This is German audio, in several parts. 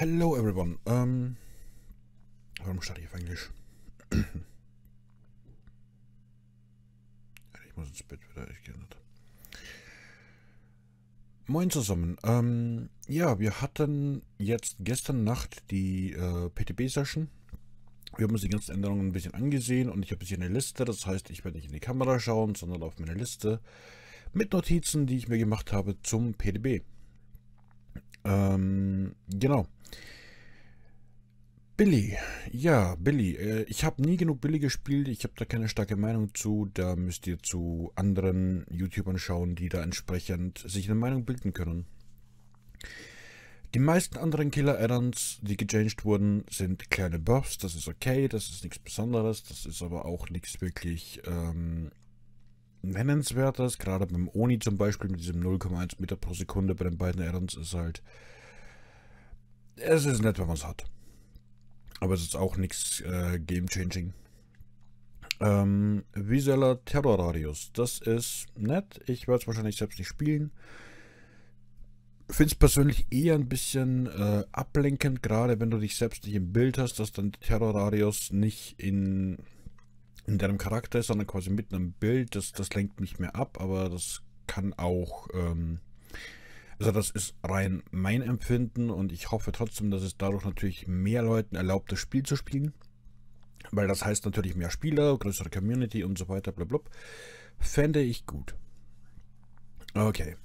Hello everyone. Ähm, warum starte ich auf Englisch? ich muss ins Bett wieder, ich gehe nicht. Moin zusammen. Ähm, ja, wir hatten jetzt gestern Nacht die äh, PTB-Session. Wir haben uns die ganzen Änderungen ein bisschen angesehen und ich habe jetzt hier eine Liste. Das heißt, ich werde nicht in die Kamera schauen, sondern auf meine Liste mit Notizen, die ich mir gemacht habe zum PTB. Ähm, genau. Billy, ja, Billy. Äh, ich habe nie genug Billy gespielt. Ich habe da keine starke Meinung zu. Da müsst ihr zu anderen YouTubern schauen, die da entsprechend sich eine Meinung bilden können. Die meisten anderen Killer-Addons, die gechanged wurden, sind kleine Buffs. Das ist okay, das ist nichts Besonderes. Das ist aber auch nichts wirklich ähm, Nennenswertes, gerade beim Oni zum Beispiel mit diesem 0,1 Meter pro Sekunde bei den beiden Errands ist halt, es ist nett, wenn man es hat. Aber es ist auch nichts äh, Game-Changing. Ähm, visueller Terrorradius, das ist nett. Ich werde es wahrscheinlich selbst nicht spielen. Finde es persönlich eher ein bisschen äh, ablenkend, gerade wenn du dich selbst nicht im Bild hast, dass dann Terrorradius nicht in in deinem Charakter ist, sondern quasi mitten im Bild. Das, das lenkt mich mehr ab, aber das kann auch. Ähm, also das ist rein mein Empfinden und ich hoffe trotzdem, dass es dadurch natürlich mehr Leuten erlaubt, das Spiel zu spielen. Weil das heißt natürlich mehr Spieler, größere Community und so weiter, blablabla. Fände ich gut. Okay.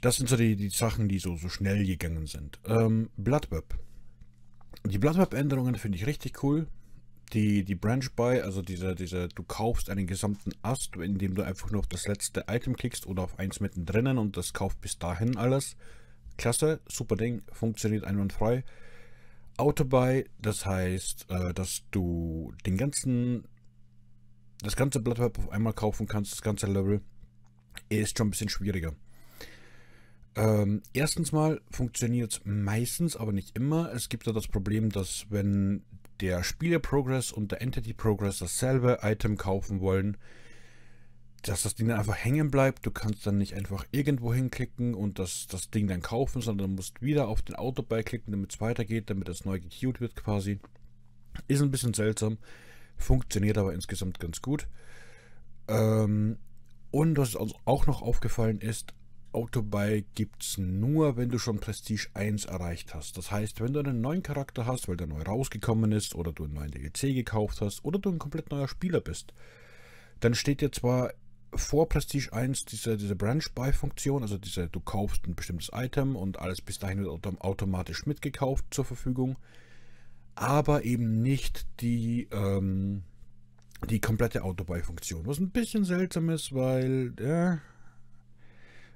Das sind so die, die Sachen, die so, so schnell gegangen sind. Ähm, Bloodweb. Die Bloodweb-Änderungen finde ich richtig cool die, die Branch Buy, also dieser, dieser, du kaufst einen gesamten Ast, indem du einfach nur auf das letzte Item klickst oder auf eins mittendrin und das kauft bis dahin alles. Klasse, super Ding, funktioniert einwandfrei. Auto Buy, das heißt, äh, dass du den ganzen, das ganze Blattweb auf einmal kaufen kannst, das ganze Level, ist schon ein bisschen schwieriger. Ähm, erstens mal funktioniert es meistens, aber nicht immer. Es gibt da das Problem, dass wenn der Spiele-Progress und der Entity-Progress dasselbe Item kaufen wollen, dass das Ding dann einfach hängen bleibt. Du kannst dann nicht einfach irgendwo hinklicken und das, das Ding dann kaufen, sondern musst wieder auf den Autoball klicken, damit es weitergeht, damit es neu gequeued wird quasi. Ist ein bisschen seltsam, funktioniert aber insgesamt ganz gut. Ähm, und was uns auch noch aufgefallen ist, Autobuy gibt es nur, wenn du schon Prestige 1 erreicht hast. Das heißt, wenn du einen neuen Charakter hast, weil der neu rausgekommen ist, oder du einen neuen DLC gekauft hast, oder du ein komplett neuer Spieler bist, dann steht dir zwar vor Prestige 1 diese, diese Branch-Buy-Funktion, also diese, du kaufst ein bestimmtes Item und alles bis dahin wird automatisch mitgekauft zur Verfügung, aber eben nicht die, ähm, die komplette Autobuy-Funktion, was ein bisschen seltsam ist, weil, ja, äh,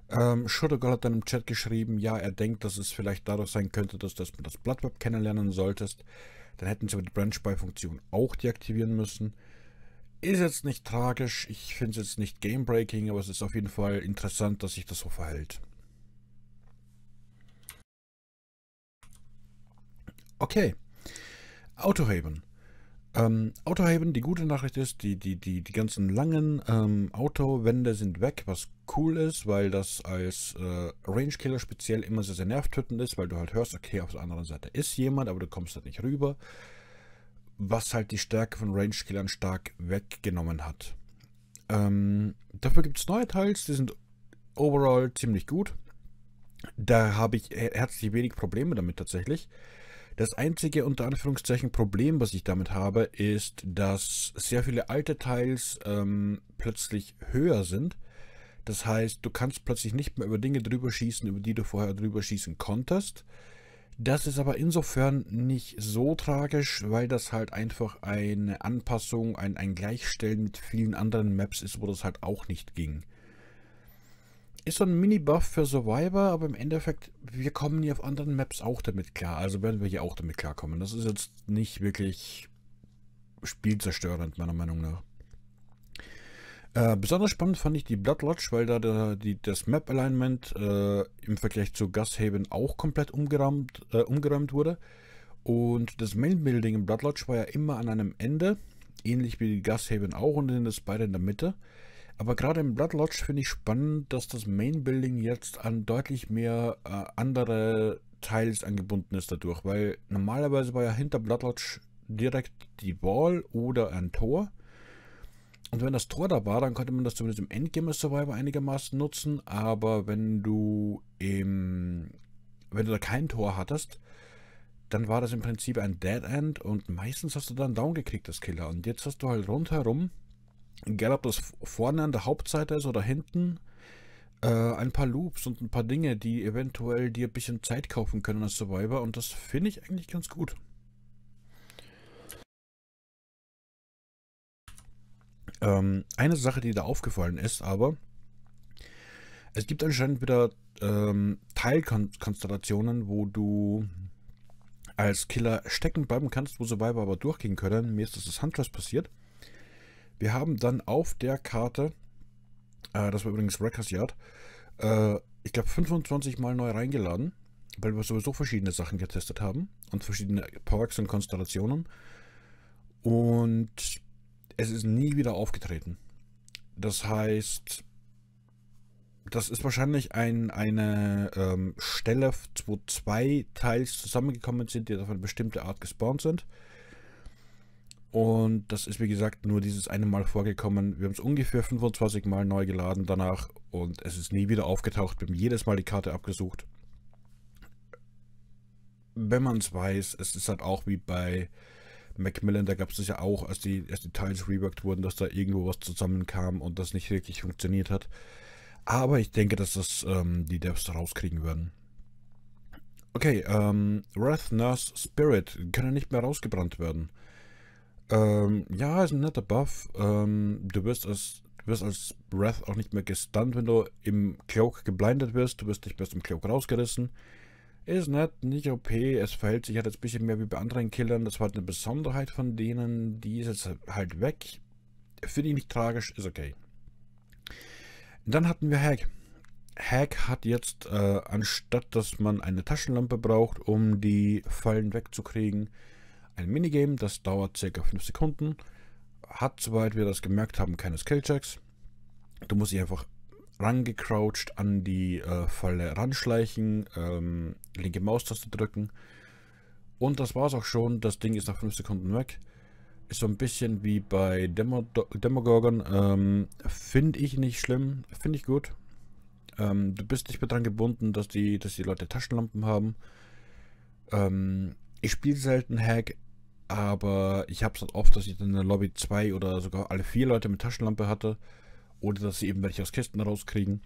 ähm, Shurigol hat dann im Chat geschrieben, ja, er denkt, dass es vielleicht dadurch sein könnte, dass du das, das Bloodweb kennenlernen solltest. Dann hätten sie aber die Branch by Funktion auch deaktivieren müssen. Ist jetzt nicht tragisch, ich finde es jetzt nicht game-breaking, aber es ist auf jeden Fall interessant, dass sich das so verhält. Okay. Autohaven. Ähm, Autohaven, die gute Nachricht ist, die, die, die, die ganzen langen ähm, Autowände sind weg, was cool ist, weil das als äh, Range Killer speziell immer sehr, sehr nervtötend ist, weil du halt hörst, okay, auf der anderen Seite ist jemand, aber du kommst halt nicht rüber. Was halt die Stärke von Range Killern stark weggenommen hat. Ähm, dafür gibt es neue Teils, die sind overall ziemlich gut. Da habe ich herzlich wenig Probleme damit tatsächlich. Das einzige unter Anführungszeichen Problem, was ich damit habe, ist, dass sehr viele alte Teils ähm, plötzlich höher sind. Das heißt, du kannst plötzlich nicht mehr über Dinge drüber schießen, über die du vorher drüber schießen konntest. Das ist aber insofern nicht so tragisch, weil das halt einfach eine Anpassung, ein, ein Gleichstellen mit vielen anderen Maps ist, wo das halt auch nicht ging ist so ein Mini-Buff für Survivor, aber im Endeffekt, wir kommen hier auf anderen Maps auch damit klar. Also werden wir hier auch damit klarkommen. Das ist jetzt nicht wirklich spielzerstörend, meiner Meinung nach. Äh, besonders spannend fand ich die Blood Lodge, weil da der, die, das Map-Alignment äh, im Vergleich zu Gashaven auch komplett umgeräumt, äh, umgeräumt wurde. Und das Main-Building in Blood Lodge war ja immer an einem Ende, ähnlich wie die Gashaven auch, und dann ist beide in der Mitte. Aber gerade im Blood Lodge finde ich spannend, dass das Main Building jetzt an deutlich mehr äh, andere Teils angebunden ist dadurch, weil normalerweise war ja hinter Blood Lodge direkt die Wall oder ein Tor. Und wenn das Tor da war, dann konnte man das zumindest im Endgame Survivor einigermaßen nutzen, aber wenn du im, wenn du da kein Tor hattest, dann war das im Prinzip ein Dead End und meistens hast du dann down gekriegt als Killer. Und jetzt hast du halt rundherum egal ob das vorne an der Hauptseite ist oder hinten, äh, ein paar Loops und ein paar Dinge, die eventuell dir ein bisschen Zeit kaufen können als Survivor und das finde ich eigentlich ganz gut. Ähm, eine Sache, die da aufgefallen ist, aber es gibt anscheinend wieder ähm, Teilkonstellationen, wo du als Killer stecken bleiben kannst, wo Survivor aber durchgehen können. Mir ist das das Huntress passiert. Wir haben dann auf der Karte, äh, das war übrigens Wreckers Yard, äh, ich glaube 25 Mal neu reingeladen, weil wir sowieso verschiedene Sachen getestet haben und verschiedene Parks und Konstellationen. Und es ist nie wieder aufgetreten. Das heißt, das ist wahrscheinlich ein, eine ähm, Stelle, wo zwei Teils zusammengekommen sind, die auf eine bestimmte Art gespawnt sind. Und das ist wie gesagt nur dieses eine Mal vorgekommen. Wir haben es ungefähr 25 Mal neu geladen danach und es ist nie wieder aufgetaucht. Wir haben jedes Mal die Karte abgesucht. Wenn man es weiß, es ist halt auch wie bei Macmillan, da gab es das ja auch, als die, als die Tiles reworked wurden, dass da irgendwo was zusammenkam und das nicht wirklich funktioniert hat. Aber ich denke, dass das ähm, die Devs rauskriegen werden. Okay, ähm, Wrath, Nurse, Spirit können nicht mehr rausgebrannt werden. Ähm, ja, ist ein netter Buff. Ähm, du wirst als Du wirst als Wrath auch nicht mehr gestunt, wenn du im Cloak geblindet wirst. Du wirst nicht mehr aus dem Cloak rausgerissen. Ist nett, nicht OP. Es verhält sich halt jetzt ein bisschen mehr wie bei anderen Killern. Das war halt eine Besonderheit von denen. Die ist jetzt halt weg. Finde ich nicht tragisch, ist okay. Dann hatten wir Hack. Hack hat jetzt, äh, anstatt dass man eine Taschenlampe braucht, um die Fallen wegzukriegen, ein Minigame, das dauert ca. 5 Sekunden, hat, soweit wir das gemerkt haben, keine Skillchecks. Du musst dich einfach rangecrouched an die äh, Falle ranschleichen, ähm, linke Maustaste drücken. Und das war's auch schon. Das Ding ist nach 5 Sekunden weg. Ist so ein bisschen wie bei Demo Demogorgon. Ähm, Finde ich nicht schlimm. Finde ich gut. Ähm, du bist nicht mehr dran gebunden, dass die, dass die Leute Taschenlampen haben. Ähm, ich spiele selten Hack. Aber ich habe es dann halt oft, dass ich dann in der Lobby zwei oder sogar alle vier Leute mit Taschenlampe hatte. Oder dass sie eben welche aus Kisten rauskriegen.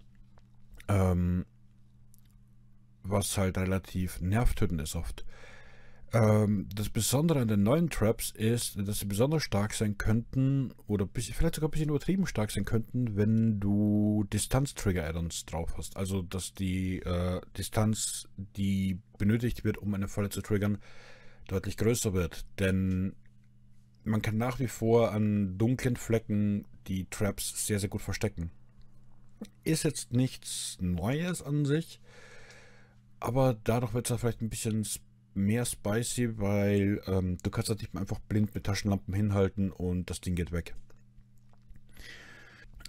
Ähm, was halt relativ nervtötend ist oft. Ähm, das Besondere an den neuen Traps ist, dass sie besonders stark sein könnten, oder bisschen, vielleicht sogar ein bisschen übertrieben stark sein könnten, wenn du Distanz-Trigger-Addons drauf hast. Also, dass die äh, Distanz, die benötigt wird, um eine Falle zu triggern, deutlich größer wird. Denn man kann nach wie vor an dunklen Flecken die Traps sehr, sehr gut verstecken. Ist jetzt nichts Neues an sich, aber dadurch wird es ja vielleicht ein bisschen mehr spicy, weil ähm, du kannst das halt nicht mehr einfach blind mit Taschenlampen hinhalten und das Ding geht weg.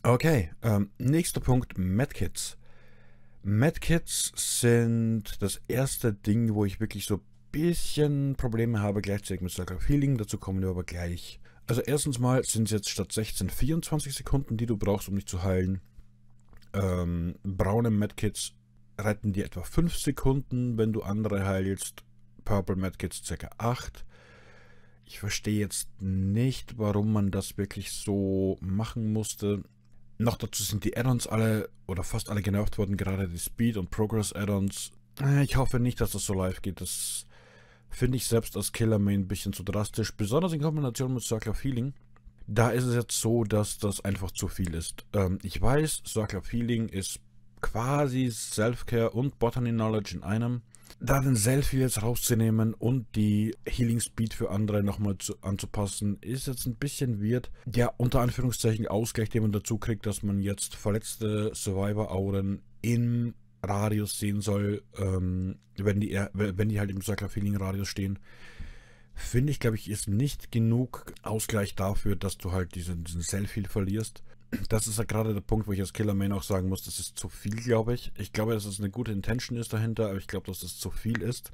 Okay, ähm, nächster Punkt, Medkits. Medkits sind das erste Ding, wo ich wirklich so bisschen Probleme habe gleichzeitig mit Circle Feeling, Dazu kommen wir aber gleich. Also erstens mal sind es jetzt statt 16 24 Sekunden, die du brauchst, um dich zu heilen. Ähm, braune Medkits retten dir etwa 5 Sekunden, wenn du andere heilst. Purple Medkits ca. 8. Ich verstehe jetzt nicht, warum man das wirklich so machen musste. Noch dazu sind die Add-ons alle oder fast alle genervt worden, gerade die Speed- und Progress-Add-ons. Äh, ich hoffe nicht, dass das so live geht. Das finde ich selbst als Killer Main ein bisschen zu drastisch, besonders in Kombination mit Circle of Healing. Da ist es jetzt so, dass das einfach zu viel ist. Ähm, ich weiß, Circle of Healing ist quasi Self-Care und Botany Knowledge in einem. Da den Selfie jetzt rauszunehmen und die Healing Speed für andere nochmal anzupassen, ist jetzt ein bisschen weird. Der unter Anführungszeichen Ausgleich, den man dazu kriegt, dass man jetzt verletzte Survivor-Auren im Radius sehen soll, ähm, wenn, die, wenn die halt im Sakra-Feeling-Radius stehen, finde ich, glaube ich, ist nicht genug Ausgleich dafür, dass du halt diesen, diesen Selfie verlierst. Das ist ja gerade der Punkt, wo ich als Killer Main auch sagen muss, das ist zu viel, glaube ich. Ich glaube, dass es eine gute Intention ist dahinter, aber ich glaube, dass es das zu viel ist.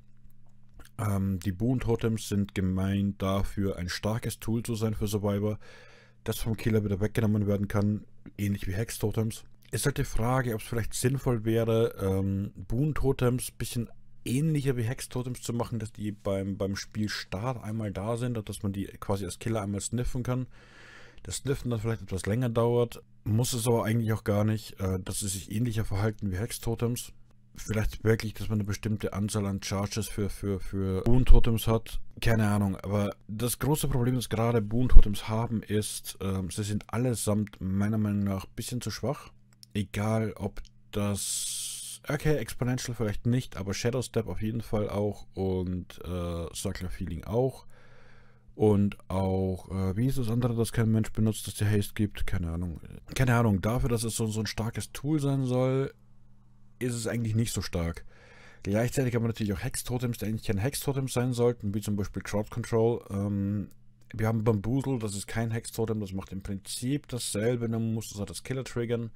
Ähm, die Boon Totems sind gemeint dafür, ein starkes Tool zu sein für Survivor, das vom Killer wieder weggenommen werden kann, ähnlich wie Hex Totems ist halt die Frage, ob es vielleicht sinnvoll wäre, ähm, Boon-Totems ein bisschen ähnlicher wie Hex-Totems zu machen, dass die beim, beim Spielstart einmal da sind, dass man die quasi als Killer einmal sniffen kann. Das Sniffen dann vielleicht etwas länger dauert, muss es aber eigentlich auch gar nicht, äh, dass sie sich ähnlicher verhalten wie Hex-Totems. Vielleicht wirklich, dass man eine bestimmte Anzahl an Charges für, für, für Boon-Totems hat. Keine Ahnung, aber das große Problem, das gerade Boon-Totems haben, ist, äh, sie sind allesamt meiner Meinung nach ein bisschen zu schwach egal ob das, okay, Exponential vielleicht nicht, aber Shadow Step auf jeden Fall auch und äh, Circular Feeling auch. Und auch, äh, wie ist das andere, das kein Mensch benutzt, das der Haste gibt? Keine Ahnung. Keine Ahnung, dafür, dass es so, so ein starkes Tool sein soll, ist es eigentlich nicht so stark. Gleichzeitig haben wir natürlich auch Hex-Totems, die eigentlich kein Hex-Totems sein sollten, wie zum Beispiel Crowd Control. Ähm, wir haben Bamboozle, das ist kein Hex-Totem, das macht im Prinzip dasselbe, nur muss es halt das Killer triggern.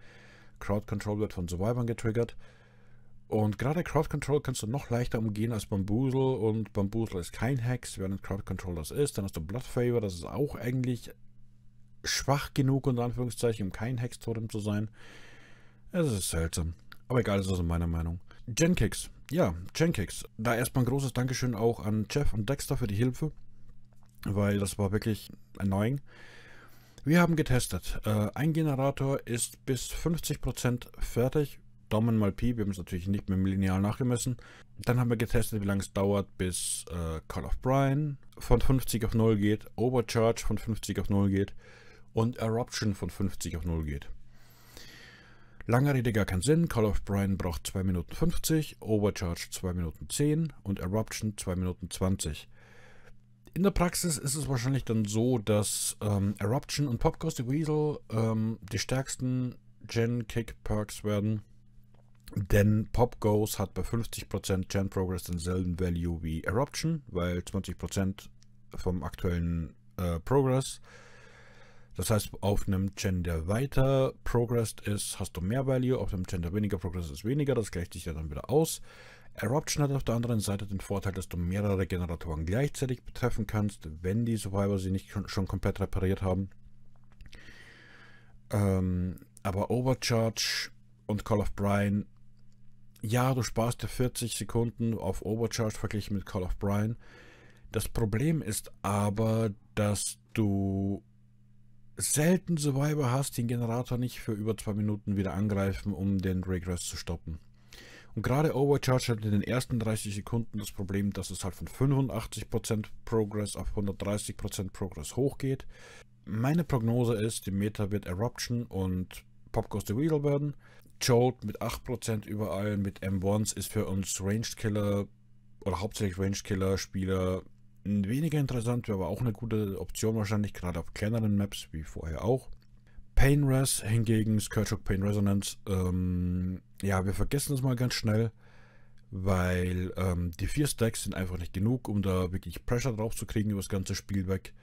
Crowd Control wird von Survivern getriggert. Und gerade Crowd Control kannst du noch leichter umgehen als Bamboozle und Bamboozle ist kein Hex, während Crowd Control das ist. Dann hast du Blood Favor, das ist auch eigentlich schwach genug, unter Anführungszeichen, um kein Hex-Totem zu sein. Es ist seltsam. Aber egal, das ist also meine Meinung. Genkicks. Ja, Genkicks. Da erstmal ein großes Dankeschön auch an Jeff und Dexter für die Hilfe, weil das war wirklich annoying. Wir haben getestet. Äh, ein Generator ist bis 50% fertig. Daumen mal Pi, wir haben es natürlich nicht mit dem Lineal nachgemessen. Dann haben wir getestet, wie lange es dauert, bis äh, Call of Brian von 50 auf 0 geht, Overcharge von 50 auf 0 geht und Eruption von 50 auf 0 geht. Langer Rede gar keinen Sinn, Call of Brian braucht 2 Minuten 50, Overcharge 2 Minuten 10 und Eruption 2 Minuten 20. In der Praxis ist es wahrscheinlich dann so, dass ähm, Eruption und Pop Goes the Weasel ähm, die stärksten Gen-Kick-Perks werden. Denn Pop Goes hat bei 50% Gen Progress denselben Value wie Eruption, weil 20% vom aktuellen äh, Progress das heißt, auf einem Gen, der weiter progressed ist, hast du mehr Value, auf einem Gen, der weniger progressed ist, weniger. Das gleicht sich ja dann wieder aus. Eruption hat auf der anderen Seite den Vorteil, dass du mehrere Generatoren gleichzeitig betreffen kannst, wenn die Survivor sie nicht schon komplett repariert haben. Ähm, aber Overcharge und Call of Brian, ja, du sparst dir 40 Sekunden auf Overcharge verglichen mit Call of Brian. Das Problem ist aber, dass du selten Survivor hast, den Generator nicht für über zwei Minuten wieder angreifen, um den Regress zu stoppen. Und gerade Overcharge hat in den ersten 30 Sekunden das Problem, dass es halt von 85% Progress auf 130% Progress hochgeht. Meine Prognose ist, die Meta wird Eruption und Pop Goes the Weedle werden. Jolt mit 8% überall, mit M1s ist für uns Ranged Killer oder hauptsächlich Ranged Killer Spieler Weniger interessant wäre aber auch eine gute Option wahrscheinlich, gerade auf kleineren Maps, wie vorher auch. Pain Res hingegen, Skirchhook Pain Resonance, ähm, ja, wir vergessen das mal ganz schnell, weil ähm, die vier Stacks sind einfach nicht genug, um da wirklich Pressure drauf zu kriegen über das ganze Spiel weg.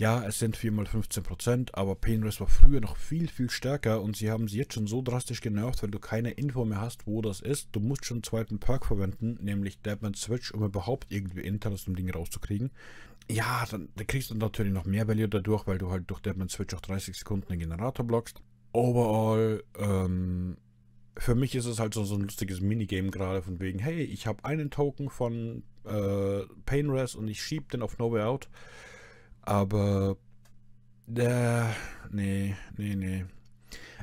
Ja, es sind 4 mal 15 Prozent, aber Painrest war früher noch viel, viel stärker und sie haben sie jetzt schon so drastisch genervt, weil du keine Info mehr hast, wo das ist. Du musst schon einen zweiten Perk verwenden, nämlich Deadman Switch, um überhaupt irgendwie intern aus dem Ding rauszukriegen. Ja, dann, dann kriegst du natürlich noch mehr Value dadurch, weil du halt durch Deadman Switch auch 30 Sekunden den Generator blockst. Overall, ähm, für mich ist es halt so, ein lustiges Minigame gerade von wegen, hey, ich habe einen Token von äh, Painrest und ich schiebe den auf No Way Out aber äh, nee, nee, nee.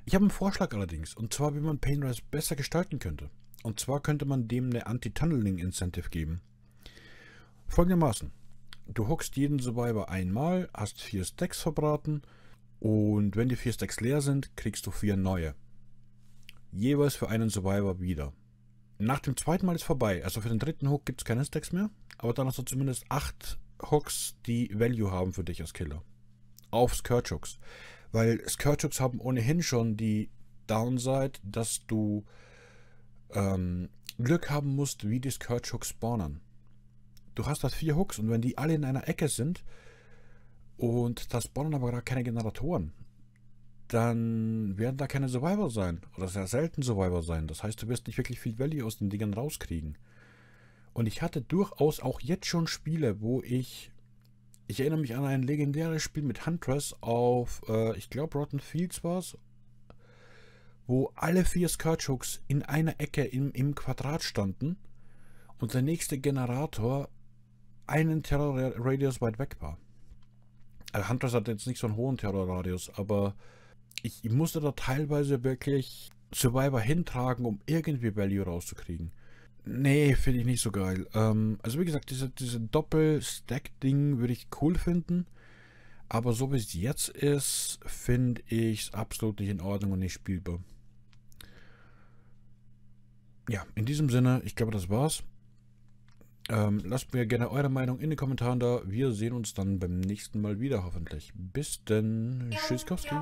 Ich habe einen Vorschlag allerdings, und zwar, wie man Painrise besser gestalten könnte. Und zwar könnte man dem eine Anti-Tunneling-Incentive geben. Folgendermaßen. Du hockst jeden Survivor einmal, hast vier Stacks verbraten und wenn die vier Stacks leer sind, kriegst du vier neue. Jeweils für einen Survivor wieder. Nach dem zweiten Mal ist vorbei, also für den dritten Hook gibt es keine Stacks mehr, aber dann hast du zumindest acht Hooks, die Value haben für dich als Killer. Auf Skirchhooks. Weil Skirchhooks haben ohnehin schon die Downside, dass du ähm, Glück haben musst, wie die Skirchhooks spawnen. Du hast halt vier Hooks und wenn die alle in einer Ecke sind und da spawnen aber gar keine Generatoren, dann werden da keine Survivor sein. Oder sehr selten Survivor sein. Das heißt, du wirst nicht wirklich viel Value aus den Dingern rauskriegen. Und ich hatte durchaus auch jetzt schon Spiele, wo ich. Ich erinnere mich an ein legendäres Spiel mit Huntress auf, äh, ich glaube, Rotten Fields war es. Wo alle vier Skirtchooks in einer Ecke im, im Quadrat standen und der nächste Generator einen Terrorradius weit weg war. Also Huntress hat jetzt nicht so einen hohen Terrorradius, aber ich musste da teilweise wirklich Survivor hintragen, um irgendwie Value rauszukriegen. Nee, finde ich nicht so geil. Ähm, also wie gesagt, diese, diese Doppel-Stack-Ding würde ich cool finden. Aber so wie es jetzt ist, finde ich es absolut nicht in Ordnung und nicht spielbar. Ja, in diesem Sinne, ich glaube, das war's. Ähm, lasst mir gerne eure Meinung in den Kommentaren da. Wir sehen uns dann beim nächsten Mal wieder, hoffentlich. Bis denn. Tschüss, Kowski.